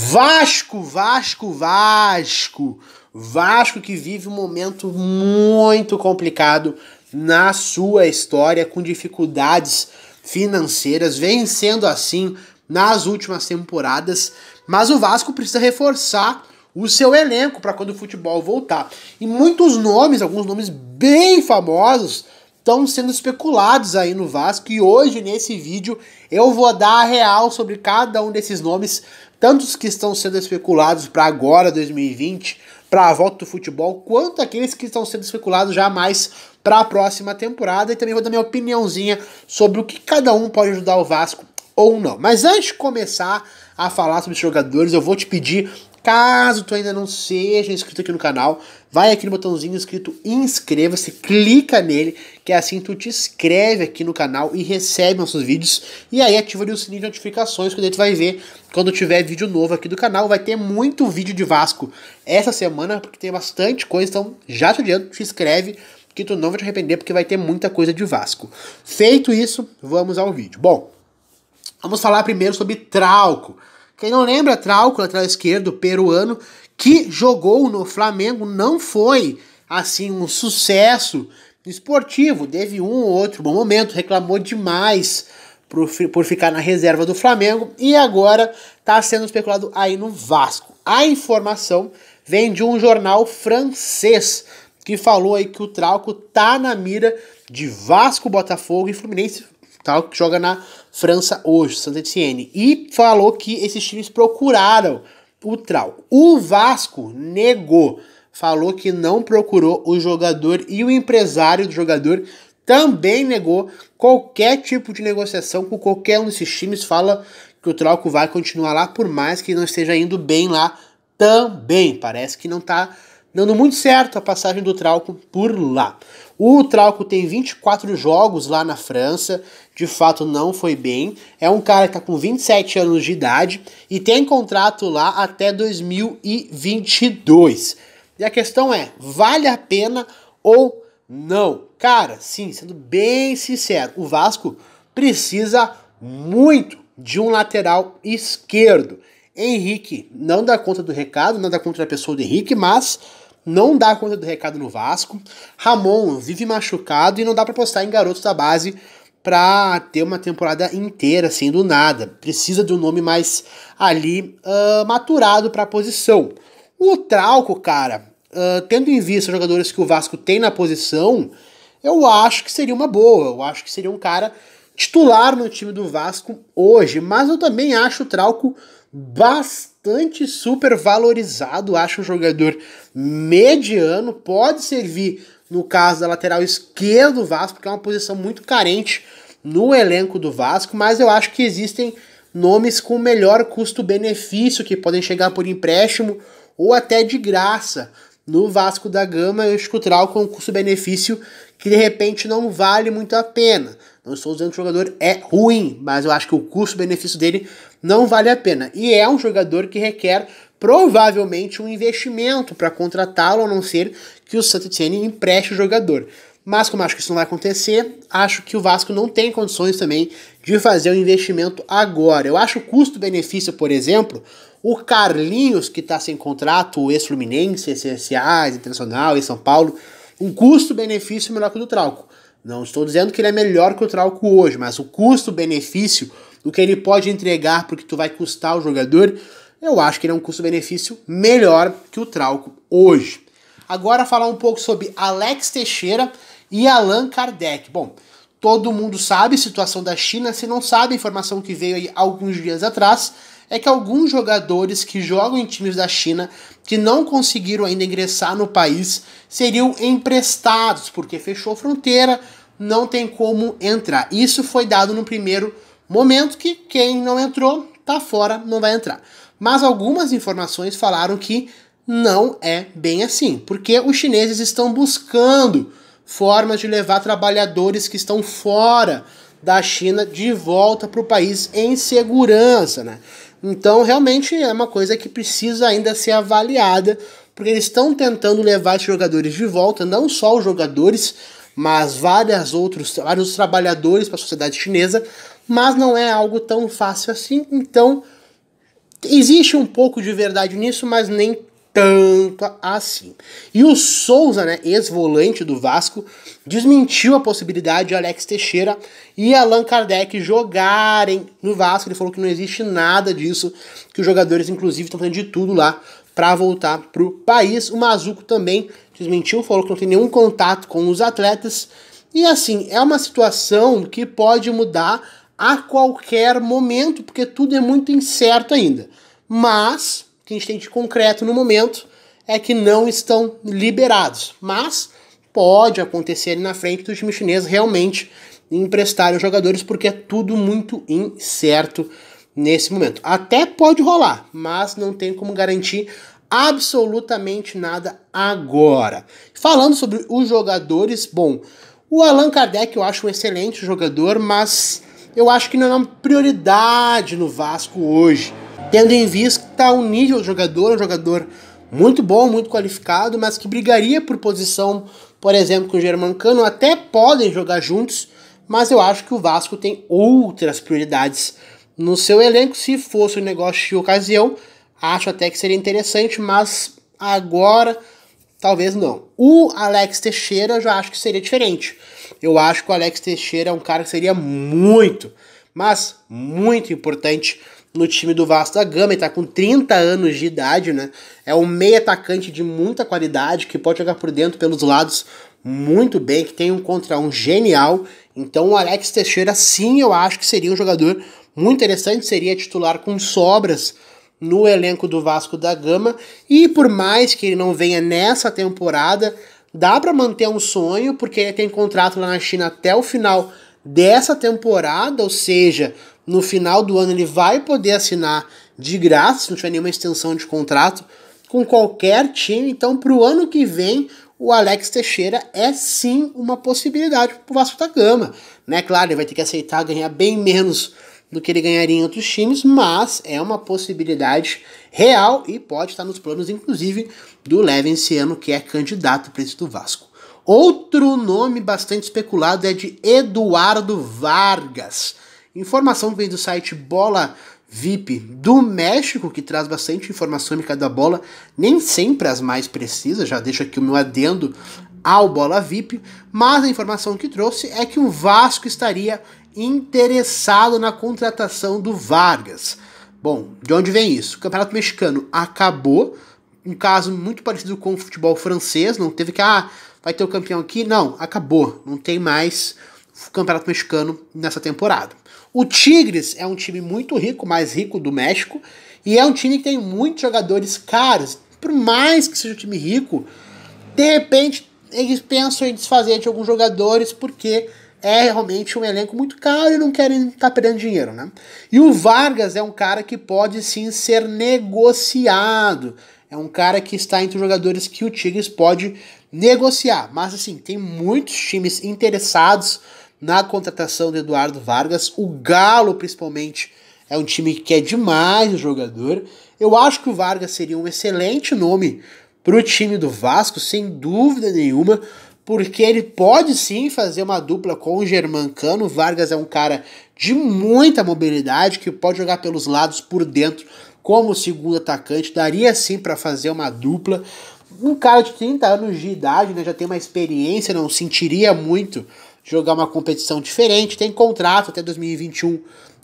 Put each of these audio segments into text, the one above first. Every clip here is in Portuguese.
Vasco, Vasco, Vasco. Vasco que vive um momento muito complicado na sua história, com dificuldades financeiras, vem sendo assim nas últimas temporadas, mas o Vasco precisa reforçar o seu elenco para quando o futebol voltar. E muitos nomes, alguns nomes bem famosos, estão sendo especulados aí no Vasco e hoje nesse vídeo eu vou dar a real sobre cada um desses nomes, tantos que estão sendo especulados para agora 2020, para a volta do futebol, quanto aqueles que estão sendo especulados já mais para a próxima temporada e também vou dar minha opiniãozinha sobre o que cada um pode ajudar o Vasco ou não. Mas antes de começar a falar sobre os jogadores, eu vou te pedir Caso tu ainda não seja inscrito aqui no canal, vai aqui no botãozinho escrito inscreva-se, clica nele, que é assim tu te inscreve aqui no canal e recebe nossos vídeos. E aí ativa o sininho de notificações, que daí tu vai ver quando tiver vídeo novo aqui do canal. Vai ter muito vídeo de Vasco essa semana, porque tem bastante coisa, então já te adianto, te inscreve que tu não vai te arrepender, porque vai ter muita coisa de Vasco. Feito isso, vamos ao vídeo. Bom, vamos falar primeiro sobre Trauco. Quem não lembra, Trauco, lateral esquerdo peruano, que jogou no Flamengo, não foi assim um sucesso esportivo. Teve um ou outro bom momento, reclamou demais por, por ficar na reserva do Flamengo e agora está sendo especulado aí no Vasco. A informação vem de um jornal francês que falou aí que o Trauco tá na mira de Vasco, Botafogo e Fluminense tal, que joga na França hoje, Saint Etienne. E falou que esses times procuraram o Trau. O Vasco negou, falou que não procurou o jogador e o empresário do jogador também negou qualquer tipo de negociação com qualquer um desses times. Fala que o Trauco vai continuar lá, por mais que não esteja indo bem lá também. Parece que não está dando muito certo a passagem do Trauco por lá. O Trauco tem 24 jogos lá na França, de fato não foi bem. É um cara que está com 27 anos de idade e tem contrato lá até 2022. E a questão é, vale a pena ou não? Cara, sim, sendo bem sincero, o Vasco precisa muito de um lateral esquerdo. Henrique não dá conta do recado, não dá conta da pessoa do Henrique, mas não dá conta do recado no Vasco. Ramon vive machucado e não dá para postar em garotos da base para ter uma temporada inteira assim do nada. Precisa de um nome mais ali uh, maturado para a posição. O Trauco, cara, uh, tendo em vista os jogadores que o Vasco tem na posição, eu acho que seria uma boa. Eu acho que seria um cara titular no time do Vasco hoje, mas eu também acho o Trauco bastante supervalorizado, acho um jogador mediano, pode servir no caso da lateral esquerda do Vasco, porque é uma posição muito carente no elenco do Vasco, mas eu acho que existem nomes com melhor custo-benefício que podem chegar por empréstimo ou até de graça no Vasco da Gama e o Escutral com é um custo-benefício que de repente não vale muito a pena. Não estou dizendo que o jogador é ruim, mas eu acho que o custo-benefício dele não vale a pena. E é um jogador que requer provavelmente um investimento para contratá-lo, a não ser que o Santos Etienne empreste o jogador. Mas como acho que isso não vai acontecer, acho que o Vasco não tem condições também de fazer o um investimento agora. Eu acho o custo-benefício, por exemplo, o Carlinhos, que está sem contrato, o ex-Fluminense, ex ex-Internacional, ex-São Paulo, um custo-benefício melhor que o do Trauco. Não estou dizendo que ele é melhor que o Trauco hoje, mas o custo-benefício, o que ele pode entregar porque tu vai custar o jogador, eu acho que ele é um custo-benefício melhor que o Trauco hoje. Agora falar um pouco sobre Alex Teixeira e Allan Kardec. Bom, todo mundo sabe a situação da China, se não sabe, a informação que veio aí alguns dias atrás é que alguns jogadores que jogam em times da China que não conseguiram ainda ingressar no país seriam emprestados, porque fechou fronteira, não tem como entrar. Isso foi dado no primeiro momento que quem não entrou tá fora, não vai entrar. Mas algumas informações falaram que não é bem assim, porque os chineses estão buscando formas de levar trabalhadores que estão fora da China de volta para o país em segurança, né? Então, realmente é uma coisa que precisa ainda ser avaliada, porque eles estão tentando levar os jogadores de volta, não só os jogadores, mas várias outros, vários trabalhadores para a sociedade chinesa, mas não é algo tão fácil assim, então existe um pouco de verdade nisso, mas nem tanto assim. E o Souza, né, ex-volante do Vasco, desmentiu a possibilidade de Alex Teixeira e Allan Kardec jogarem no Vasco. Ele falou que não existe nada disso, que os jogadores, inclusive, estão fazendo de tudo lá para voltar para o país. O Mazuco também desmentiu, falou que não tem nenhum contato com os atletas. E assim, é uma situação que pode mudar a qualquer momento, porque tudo é muito incerto ainda. Mas, o que a gente tem de concreto no momento é que não estão liberados. Mas pode acontecer na frente do time chinês realmente emprestar os jogadores, porque é tudo muito incerto nesse momento. Até pode rolar, mas não tem como garantir absolutamente nada agora. Falando sobre os jogadores, bom, o Allan Kardec eu acho um excelente jogador, mas eu acho que não é uma prioridade no Vasco hoje. Tendo em vista o nível do jogador, um jogador muito bom, muito qualificado, mas que brigaria por posição, por exemplo, com o Cano até podem jogar juntos, mas eu acho que o Vasco tem outras prioridades no seu elenco, se fosse um negócio de ocasião, acho até que seria interessante, mas agora talvez não. O Alex Teixeira eu já acho que seria diferente. Eu acho que o Alex Teixeira é um cara que seria muito, mas muito importante no time do Vasco da Gama, ele tá com 30 anos de idade, né? É um meio atacante de muita qualidade, que pode jogar por dentro, pelos lados, muito bem, que tem um contra um genial. Então o Alex Teixeira, sim, eu acho que seria um jogador muito interessante seria titular com sobras no elenco do Vasco da Gama. E por mais que ele não venha nessa temporada, dá para manter um sonho, porque ele tem contrato lá na China até o final dessa temporada, ou seja, no final do ano ele vai poder assinar de graça, se não tiver nenhuma extensão de contrato, com qualquer time. Então, para o ano que vem, o Alex Teixeira é sim uma possibilidade para o Vasco da Gama. Né? Claro, ele vai ter que aceitar ganhar bem menos do que ele ganharia em outros times, mas é uma possibilidade real e pode estar nos planos, inclusive, do Levenciano, que é candidato para esse do Vasco. Outro nome bastante especulado é de Eduardo Vargas. Informação vem do site Bola VIP do México, que traz bastante informação em cada bola, nem sempre as mais precisas, já deixo aqui o meu adendo ao Bola VIP, mas a informação que trouxe é que o Vasco estaria interessado na contratação do Vargas. Bom, de onde vem isso? O Campeonato Mexicano acabou, um caso muito parecido com o futebol francês, não teve que, ah, vai ter o campeão aqui. Não, acabou, não tem mais Campeonato Mexicano nessa temporada. O Tigres é um time muito rico, mais rico do México, e é um time que tem muitos jogadores caros. Por mais que seja um time rico, de repente eles pensam em desfazer de alguns jogadores porque é realmente um elenco muito caro e não querem estar tá perdendo dinheiro, né? E o Vargas é um cara que pode sim ser negociado. É um cara que está entre os jogadores que o Tigres pode negociar. Mas assim, tem muitos times interessados na contratação do Eduardo Vargas. O Galo, principalmente, é um time que quer é demais o jogador. Eu acho que o Vargas seria um excelente nome para o time do Vasco, sem dúvida nenhuma, porque ele pode sim fazer uma dupla com o Germancano. Vargas é um cara de muita mobilidade que pode jogar pelos lados por dentro como segundo atacante, daria sim para fazer uma dupla. Um cara de 30 anos de idade, né, já tem uma experiência, não sentiria muito jogar uma competição diferente, tem contrato até 2021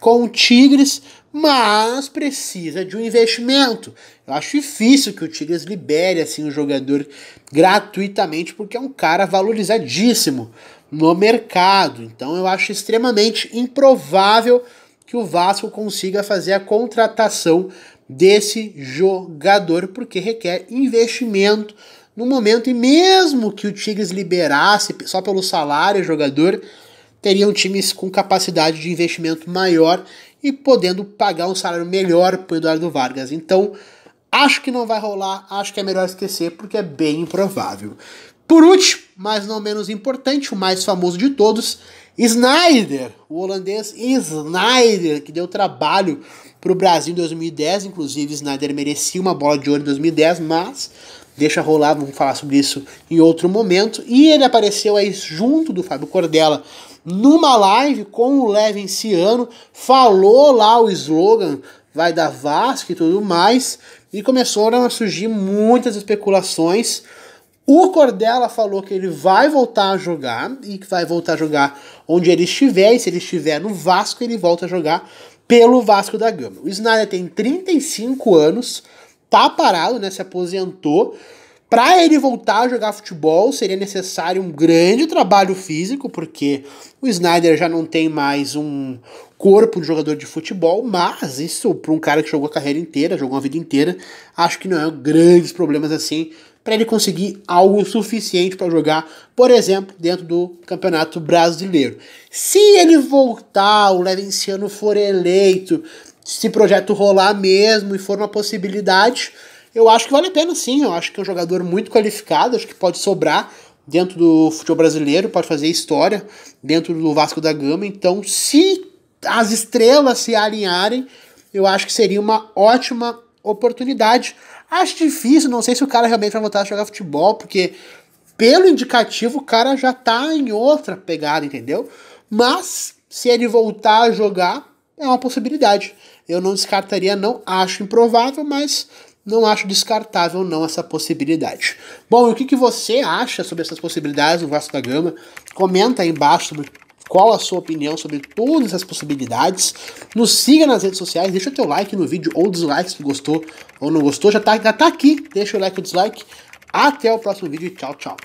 com o Tigres, mas precisa de um investimento. Eu acho difícil que o Tigres libere assim um jogador gratuitamente, porque é um cara valorizadíssimo no mercado. Então eu acho extremamente improvável que o Vasco consiga fazer a contratação desse jogador, porque requer investimento no momento e mesmo que o Tigres liberasse só pelo salário jogador, teriam times com capacidade de investimento maior e podendo pagar um salário melhor para Eduardo Vargas. Então, acho que não vai rolar, acho que é melhor esquecer porque é bem improvável. Por último, mas não menos importante, o mais famoso de todos, Snyder, o holandês Snyder, que deu trabalho para o Brasil em 2010. Inclusive, Snyder merecia uma bola de ouro em 2010, mas deixa rolar, vamos falar sobre isso em outro momento. E ele apareceu aí junto do Fábio Cordela numa live com o Levin Ciano, falou lá o slogan vai dar Vasco e tudo mais, e começaram a surgir muitas especulações. O Cordela falou que ele vai voltar a jogar e que vai voltar a jogar onde ele estiver, e se ele estiver no Vasco, ele volta a jogar pelo Vasco da Gama. O Snyder tem 35 anos, tá parado, né? Se aposentou. Para ele voltar a jogar futebol, seria necessário um grande trabalho físico, porque o Snyder já não tem mais um corpo de jogador de futebol, mas isso para um cara que jogou a carreira inteira, jogou a vida inteira, acho que não é grandes problemas assim para ele conseguir algo suficiente para jogar, por exemplo, dentro do Campeonato Brasileiro. Se ele voltar, o Levenciano for eleito se projeto rolar mesmo e for uma possibilidade, eu acho que vale a pena sim. Eu acho que é um jogador muito qualificado, acho que pode sobrar dentro do futebol brasileiro, pode fazer história dentro do Vasco da Gama. Então, se as estrelas se alinharem, eu acho que seria uma ótima oportunidade. Acho difícil, não sei se o cara realmente vai voltar a jogar futebol, porque pelo indicativo o cara já tá em outra pegada, entendeu? Mas se ele voltar a jogar, é uma possibilidade eu não descartaria, não acho improvável, mas não acho descartável não essa possibilidade. Bom, e o que, que você acha sobre essas possibilidades do Vasco da Gama? Comenta aí embaixo sobre qual a sua opinião sobre todas essas possibilidades. Nos siga nas redes sociais, deixa o teu like no vídeo ou dislike se gostou ou não gostou. Já tá, já tá aqui, deixa o like ou dislike. Até o próximo vídeo e tchau, tchau.